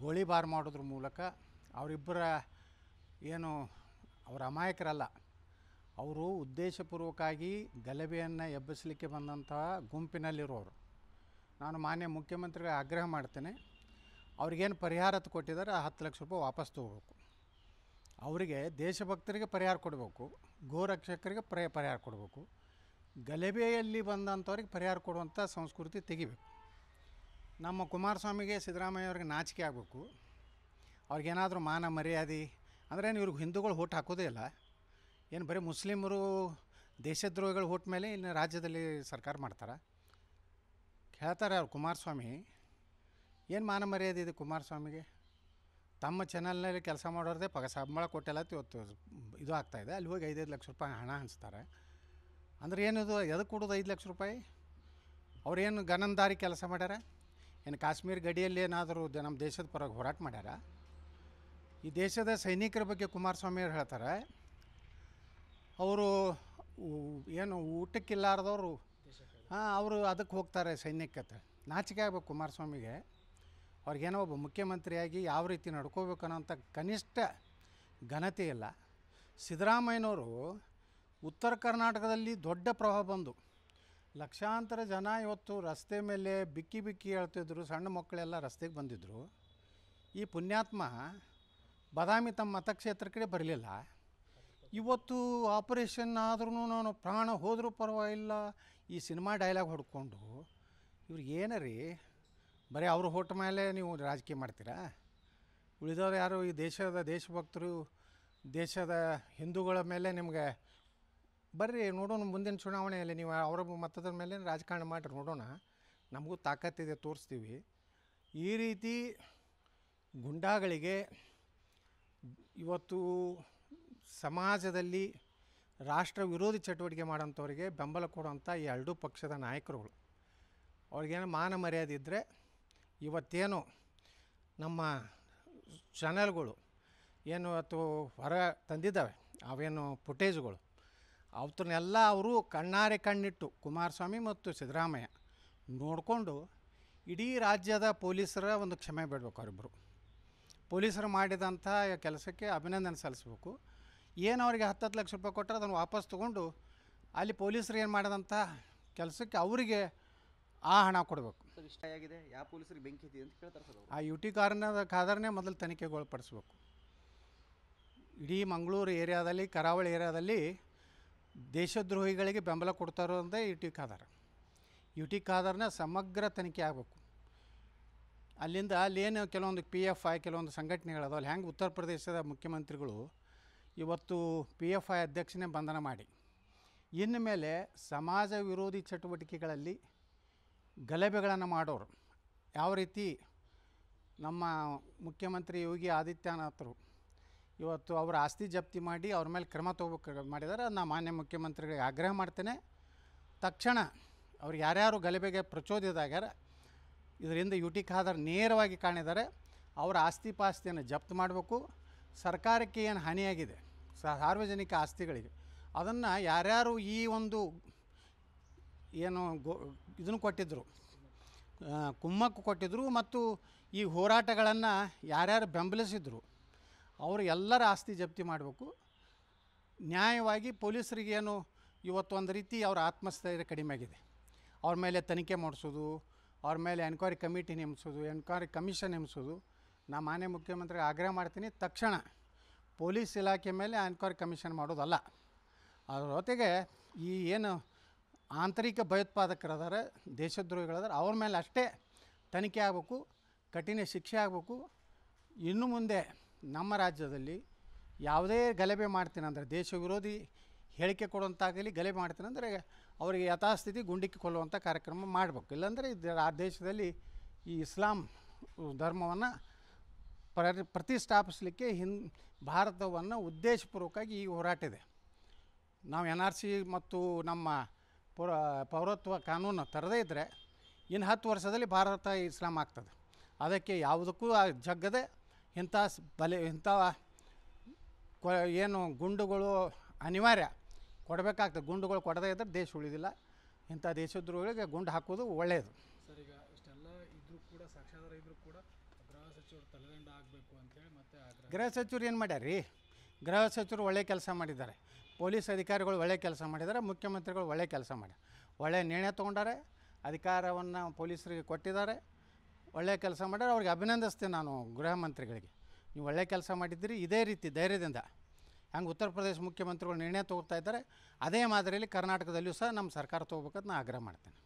ಗೋಳಿಬಾರ್ ಮಾಡೋದ್ರ ಮೂಲಕ ಅವರಿಬ್ಬರ ಏನು ಅವರ ಅಮಾಯಕರಲ್ಲ ಅವರು ಉದ್ದೇಶಪೂರ್ವಕಾಗಿ ಗಲಭೆಯನ್ನು ಎಬ್ಬಿಸಲಿಕ್ಕೆ ಬಂದಂಥ ಗುಂಪಿನಲ್ಲಿರೋರು ನಾನು ಮಾನ್ಯ ಮುಖ್ಯಮಂತ್ರಿಗಳ ಆಗ್ರಹ ಮಾಡ್ತೇನೆ ಅವ್ರಿಗೇನು ಪರಿಹಾರ ಕೊಟ್ಟಿದ್ದಾರೆ ಆ ಹತ್ತು ಲಕ್ಷ ರೂಪಾಯಿ ವಾಪಸ್ ತೊಗೋಬೇಕು ಅವರಿಗೆ ದೇಶಭಕ್ತರಿಗೆ ಪರಿಹಾರ ಕೊಡಬೇಕು ಗೋರಕ್ಷಕರಿಗೆ ಪರಿಹಾರ ಕೊಡಬೇಕು ಗಲಭೆಯಲ್ಲಿ ಬಂದಂಥವ್ರಿಗೆ ಪರಿಹಾರ ಕೊಡುವಂಥ ಸಂಸ್ಕೃತಿ ತೆಗಿಬೇಕು ನಮ್ಮ ಕುಮಾರಸ್ವಾಮಿಗೆ ಅವ್ರಿಗೆ ನಾಚಿಕೆ ಆಗಬೇಕು ಅವ್ರಿಗೇನಾದರೂ ಮಾನ ಮರ್ಯಾದೆ ಅಂದರೆ ಏನು ಇವ್ರಿಗೆ ಹಿಂದೂಗಳು ಹೋಟ್ ಹಾಕೋದೇ ಇಲ್ಲ ಏನು ಬರೀ ಮುಸ್ಲಿಮರು ದೇಶದ್ರೋಹಿಗಳು ಹೋಟ್ ಮೇಲೆ ಇನ್ನು ರಾಜ್ಯದಲ್ಲಿ ಸರ್ಕಾರ ಮಾಡ್ತಾರೆ ಹೇಳ್ತಾರೆ ಅವ್ರು ಕುಮಾರಸ್ವಾಮಿ ಏನು ಮಾನ ಮರ್ಯಾದೆ ಇದೆ ಕುಮಾರಸ್ವಾಮಿಗೆ ತಮ್ಮ ಚಾನಲ್ನಲ್ಲಿ ಕೆಲಸ ಮಾಡೋರದೇ ಪಗ ಸಂಬಳ ಕೊಟ್ಟೆಲ್ಲ ಇವತ್ತು ಇದು ಆಗ್ತಾಯಿದೆ ಅಲ್ಲಿ ಹೋಗಿ ಐದೈದು ಲಕ್ಷ ರೂಪಾಯಿ ಹಣ ಹಂಚ್ತಾರೆ ಅಂದರೆ ಏನಿದು ಎದಕ್ಕೆ ಕೊಡೋದು ಐದು ಲಕ್ಷ ರೂಪಾಯಿ ಅವ್ರೇನು ಗನಂದಾರಿ ಕೆಲಸ ಮಾಡ್ಯಾರ ಏನು ಕಾಶ್ಮೀರ ಗಡಿಯಲ್ಲಿ ಏನಾದರೂ ನಮ್ಮ ದೇಶದ ಪರವಾಗಿ ಹೋರಾಟ ಮಾಡ್ಯಾರ ಈ ದೇಶದ ಸೈನಿಕರ ಬಗ್ಗೆ ಕುಮಾರಸ್ವಾಮಿ ಹೇಳ್ತಾರೆ ಅವರು ಏನು ಊಟಕ್ಕಿಲ್ಲಾರ್ದವರು ಹಾಂ ಅವರು ಅದಕ್ಕೆ ಹೋಗ್ತಾರೆ ಸೈನ್ಯಕ್ಕೆ ನಾಚಿಕೆ ಆಗ್ಬೇಕು ಕುಮಾರಸ್ವಾಮಿಗೆ ಅವ್ರಿಗೇನೋ ಒಬ್ಬ ಮುಖ್ಯಮಂತ್ರಿಯಾಗಿ ಯಾವ ರೀತಿ ನಡ್ಕೋಬೇಕು ಅನ್ನೋಂಥ ಕನಿಷ್ಠ ಘನತೆ ಇಲ್ಲ ಸಿದ್ದರಾಮಯ್ಯನವರು ಉತ್ತರ ಕರ್ನಾಟಕದಲ್ಲಿ ದೊಡ್ಡ ಪ್ರವಾಹ ಬಂದು ಲಕ್ಷಾಂತರ ಜನ ಇವತ್ತು ರಸ್ತೆ ಮೇಲೆ ಬಿಕ್ಕಿ ಬಿಕ್ಕಿ ಹೇಳ್ತಿದ್ರು ಸಣ್ಣ ಮಕ್ಕಳೆಲ್ಲ ರಸ್ತೆಗೆ ಬಂದಿದ್ದರು ಈ ಪುಣ್ಯಾತ್ಮ ಬದಾಮಿ ತಮ್ಮ ಮತಕ್ಷೇತ್ರ ಕಡೆ ಬರಲಿಲ್ಲ ಇವತ್ತು ಆಪರೇಷನ್ ಆದ್ರೂ ನಾನು ಪ್ರಾಣ ಹೋದರೂ ಪರವಾಗಿಲ್ಲ ಈ ಸಿನಿಮಾ ಡೈಲಾಗ್ ಹೊಡ್ಕೊಂಡು ಇವ್ರು ಏನರಿ ಬರೀ ಅವ್ರ ಹೋಟ ಮೇಲೆ ನೀವು ರಾಜಕೀಯ ಮಾಡ್ತೀರಾ ಉಳಿದವ್ರು ಯಾರು ಈ ದೇಶದ ದೇಶಭಕ್ತರು ದೇಶದ ಹಿಂದೂಗಳ ಮೇಲೆ ನಿಮಗೆ ಬರ್ರಿ ನೋಡೋಣ ಮುಂದಿನ ಚುನಾವಣೆಯಲ್ಲಿ ನೀವು ಅವ್ರ ಮತದ ಮೇಲೆ ರಾಜಕಾರಣ ಮಾಡಿರಿ ನೋಡೋಣ ನಮಗೂ ತಾಕತ್ತಿದೆ ತೋರಿಸ್ತೀವಿ ಈ ರೀತಿ ಗುಂಡಾಗಳಿಗೆ ಇವತ್ತು ಸಮಾಜದಲ್ಲಿ ರಾಷ್ಟ್ರ ವಿರೋಧಿ ಚಟುವಟಿಕೆ ಮಾಡೋಂಥವ್ರಿಗೆ ಬೆಂಬಲ ಕೊಡೋಂಥ ಈ ಎರಡೂ ಪಕ್ಷದ ನಾಯಕರುಗಳು ಅವ್ರಿಗೇನು ಮಾನ ಮರ್ಯಾದೆ ಇದ್ದರೆ ಇವತ್ತೇನು ನಮ್ಮ ಚಾನೆಲ್ಗಳು ಏನು ಅಥವಾ ಹೊರ ತಂದಿದ್ದಾವೆ ಅವೇನು ಫುಟೇಜ್ಗಳು ಅವ್ರನ್ನೆಲ್ಲ ಅವರು ಕಣ್ಣಾರೆ ಕಣ್ಣಿಟ್ಟು ಕುಮಾರಸ್ವಾಮಿ ಮತ್ತು ಸಿದ್ದರಾಮಯ್ಯ ನೋಡಿಕೊಂಡು ಇಡೀ ರಾಜ್ಯದ ಪೊಲೀಸರ ಒಂದು ಕ್ಷಮೆ ಬೇಡಬೇಕು ಅವರಿಬ್ಬರು ಪೊಲೀಸರು ಮಾಡಿದಂಥ ಕೆಲಸಕ್ಕೆ ಅಭಿನಂದನೆ ಸಲ್ಲಿಸ್ಬೇಕು ಏನು ಅವರಿಗೆ ಹತ್ತು ಲಕ್ಷ ರೂಪಾಯಿ ಕೊಟ್ಟರೆ ಅದನ್ನು ವಾಪಸ್ ತೊಗೊಂಡು ಅಲ್ಲಿ ಪೊಲೀಸರು ಏನು ಮಾಡಿದಂಥ ಕೆಲಸಕ್ಕೆ ಅವರಿಗೆ ಆ ಹಣ ಕೊಡಬೇಕು ಇಷ್ಟ ಆಗಿದೆ ಪೊಲೀಸರಿಗೆ ಬೆಂಕಿ ಅಂತ ಆ ಯು ಟಿ ಕಾರಣದ ಕಾದರನೇ ಮೊದಲು ತನಿಖೆಗೊಳಪಡಿಸ್ಬೇಕು ಇಡೀ ಮಂಗಳೂರು ಏರಿಯಾದಲ್ಲಿ ಕರಾವಳಿ ಏರಿಯಾದಲ್ಲಿ ದೇಶದ್ರೋಹಿಗಳಿಗೆ ಬೆಂಬಲ ಕೊಡ್ತಾರೋ ಅಂದೇ U T Khader U T ಖಾದರ್ನ ಸಮಗ್ರ ತನಿಖೆ ಆಗಬೇಕು ಅಲ್ಲಿಂದ ಅಲ್ಲೇನು ಕೆಲವೊಂದು ಪಿ ಎಫ್ ಐ ಕೆಲವೊಂದು ಸಂಘಟನೆಗಳು ಅಲ್ಲಿ ಹೆಂಗೆ ಉತ್ತರ ಪ್ರದೇಶದ ಮುಖ್ಯಮಂತ್ರಿಗಳು ಇವತ್ತು ಪಿ ಎಫ್ ಐ ಅಧ್ಯಕ್ಷನೇ ಬಂಧನ ಮಾಡಿ ಇನ್ನು ಮೇಲೆ ಸಮಾಜ ವಿರೋಧಿ ಚಟುವಟಿಕೆಗಳಲ್ಲಿ ಗಲಭೆಗಳನ್ನು ಮಾಡೋರು ಯಾವ ರೀತಿ ನಮ್ಮ ಮುಖ್ಯಮಂತ್ರಿ ಯೋಗಿ ಆದಿತ್ಯನಾಥರು ಇವತ್ತು ಅವರ ಆಸ್ತಿ ಜಪ್ತಿ ಮಾಡಿ ಅವ್ರ ಮೇಲೆ ಕ್ರಮ ತಗೋಬೇಕು ಮಾಡಿದರೆ ಅದನ್ನ ಮಾನ್ಯ ಮುಖ್ಯಮಂತ್ರಿಗಳಿಗೆ ಆಗ್ರಹ ಮಾಡ್ತೇನೆ ತಕ್ಷಣ ಅವ್ರು ಯಾರ್ಯಾರು ಗಲಭೆಗೆ ಪ್ರಚೋದಿತಾಗ್ಯಾರ ಇದರಿಂದ ಯುಟಿ ಖಾದರ್ ನೇರವಾಗಿ ಕಾಣಿದ್ದಾರೆ ಅವರ ಆಸ್ತಿ ಪಾಸ್ತಿಯನ್ನು ಜಪ್ತು ಮಾಡಬೇಕು ಸರ್ಕಾರಕ್ಕೆ ಏನು ಹಾನಿಯಾಗಿದೆ ಸಾರ್ವಜನಿಕ ಆಸ್ತಿಗಳಿಗೆ ಅದನ್ನು ಯಾರ್ಯಾರು ಈ ಒಂದು ಏನು ಗೋ ಇದನ್ನು ಕೊಟ್ಟಿದ್ದರು ಕುಮ್ಮಕ್ಕು ಕೊಟ್ಟಿದ್ದರು ಮತ್ತು ಈ ಹೋರಾಟಗಳನ್ನು ಯಾರ್ಯಾರು ಬೆಂಬಲಿಸಿದರು ಅವರು ಎಲ್ಲರ ಆಸ್ತಿ ಜಪ್ತಿ ಮಾಡಬೇಕು ನ್ಯಾಯವಾಗಿ ಪೊಲೀಸರಿಗೆ ಏನು ಇವತ್ತೊಂದು ರೀತಿ ಅವರ ಆತ್ಮಸ್ಥೈರ್ಯ ಕಡಿಮೆ ಆಗಿದೆ ಅವ್ರ ಮೇಲೆ ತನಿಖೆ ಮಾಡಿಸೋದು ಅವ್ರ ಮೇಲೆ ಎನ್ಕ್ವೈರಿ ಕಮಿಟಿ ನೇಮಿಸೋದು ಎನ್ಕ್ವೈರಿ ಕಮಿಷನ್ ನೇಮಿಸೋದು ನಾ ಮಾನ್ಯ ಮುಖ್ಯಮಂತ್ರಿ ಆಗ್ರಹ ಮಾಡ್ತೀನಿ ತಕ್ಷಣ ಪೊಲೀಸ್ ಇಲಾಖೆ ಮೇಲೆ ಎನ್ಕ್ವೈರಿ ಕಮಿಷನ್ ಮಾಡೋದಲ್ಲ ಅದ್ರ ಜೊತೆಗೆ ಈ ಏನು ಆಂತರಿಕ ಭಯೋತ್ಪಾದಕರಾದ್ರೆ ದೇಶದ್ರೋಹಿಗಳಾದ್ರೆ ಅವ್ರ ಮೇಲೆ ಅಷ್ಟೇ ತನಿಖೆ ಆಗಬೇಕು ಕಠಿಣ ಶಿಕ್ಷೆ ಆಗಬೇಕು ಇನ್ನು ಮುಂದೆ ನಮ್ಮ ರಾಜ್ಯದಲ್ಲಿ ಯಾವುದೇ ಗಲಭೆ ಮಾಡ್ತೀನಂದ್ರೆ ದೇಶ ವಿರೋಧಿ ಹೇಳಿಕೆ ಕೊಡುವಂಥಾಗಲಿ ಗಲಭೆ ಅಂದರೆ ಅವರಿಗೆ ಯಥಾಸ್ಥಿತಿ ಗುಂಡಿಕ್ಕಿ ಕೊಲ್ಲುವಂಥ ಕಾರ್ಯಕ್ರಮ ಮಾಡಬೇಕು ಇಲ್ಲಾಂದರೆ ಇದು ಆ ದೇಶದಲ್ಲಿ ಈ ಇಸ್ಲಾಂ ಧರ್ಮವನ್ನು ಪ್ರ ಪ್ರತಿಷ್ಠಾಪಿಸಲಿಕ್ಕೆ ಹಿನ್ ಭಾರತವನ್ನು ಉದ್ದೇಶಪೂರ್ವಕವಾಗಿ ಈ ಹೋರಾಟ ಇದೆ ನಾವು ಎನ್ ಆರ್ ಸಿ ಮತ್ತು ನಮ್ಮ ಪೌರ ಪೌರತ್ವ ಕಾನೂನು ತರದೇ ಇದ್ದರೆ ಇನ್ನು ಹತ್ತು ವರ್ಷದಲ್ಲಿ ಭಾರತ ಇಸ್ಲಾಂ ಆಗ್ತದೆ ಅದಕ್ಕೆ ಯಾವುದಕ್ಕೂ ಜಗ್ಗದೆ ಇಂಥ ಬಲೆ ಇಂಥ ಕೊ ಏನು ಗುಂಡುಗಳು ಅನಿವಾರ್ಯ ಕೊಡಬೇಕಾಗ್ತದೆ ಗುಂಡುಗಳು ಕೊಡದೇ ಇದ್ದರೆ ದೇಶ ಉಳಿದಿಲ್ಲ ಇಂಥ ದೇಶದ್ರೊಳಗೆ ಗುಂಡು ಹಾಕೋದು ಒಳ್ಳೆಯದು ಸರ್ ಈಗ ಇಷ್ಟೆಲ್ಲ ಇದ್ರೂ ಕೂಡ ಇದ್ರೂ ಕೂಡ ಗೃಹ ಸಚಿವರು ತಲೆದಂಡ ಆಗಬೇಕು ಮತ್ತೆ ಗೃಹ ಸಚಿವರು ಏನು ಮಾಡ್ಯಾರೀ ಗೃಹ ಸಚಿವರು ಒಳ್ಳೆ ಕೆಲಸ ಮಾಡಿದ್ದಾರೆ ಪೊಲೀಸ್ ಅಧಿಕಾರಿಗಳು ಒಳ್ಳೆ ಕೆಲಸ ಮಾಡಿದ್ದಾರೆ ಮುಖ್ಯಮಂತ್ರಿಗಳು ಒಳ್ಳೆ ಕೆಲಸ ಮಾಡ್ಯಾರ ಒಳ್ಳೆ ನಿರ್ಣಯ ತೊಗೊಂಡಾರೆ ಅಧಿಕಾರವನ್ನು ಪೊಲೀಸರಿಗೆ ಕೊಟ್ಟಿದ್ದಾರೆ ಒಳ್ಳೆಯ ಕೆಲಸ ಮಾಡಿದ್ರೆ ಅವ್ರಿಗೆ ಅಭಿನಂದಿಸ್ತೇನೆ ನಾನು ಗೃಹ ಮಂತ್ರಿಗಳಿಗೆ ನೀವು ಒಳ್ಳೆಯ ಕೆಲಸ ಮಾಡಿದ್ದೀರಿ ಇದೇ ರೀತಿ ಧೈರ್ಯದಿಂದ ಹಂಗೆ ಉತ್ತರ ಪ್ರದೇಶ ಮುಖ್ಯಮಂತ್ರಿಗಳು ನಿರ್ಣಯ ತಗೋತಾ ಇದ್ದಾರೆ ಅದೇ ಮಾದರಿಯಲ್ಲಿ ಕರ್ನಾಟಕದಲ್ಲಿಯೂ ಸಹ ನಮ್ಮ ಸರ್ಕಾರ ತೊಗೋಬೇಕಂತ ನಾನು ಆಗ್ರಹ ಮಾಡ್ತೇನೆ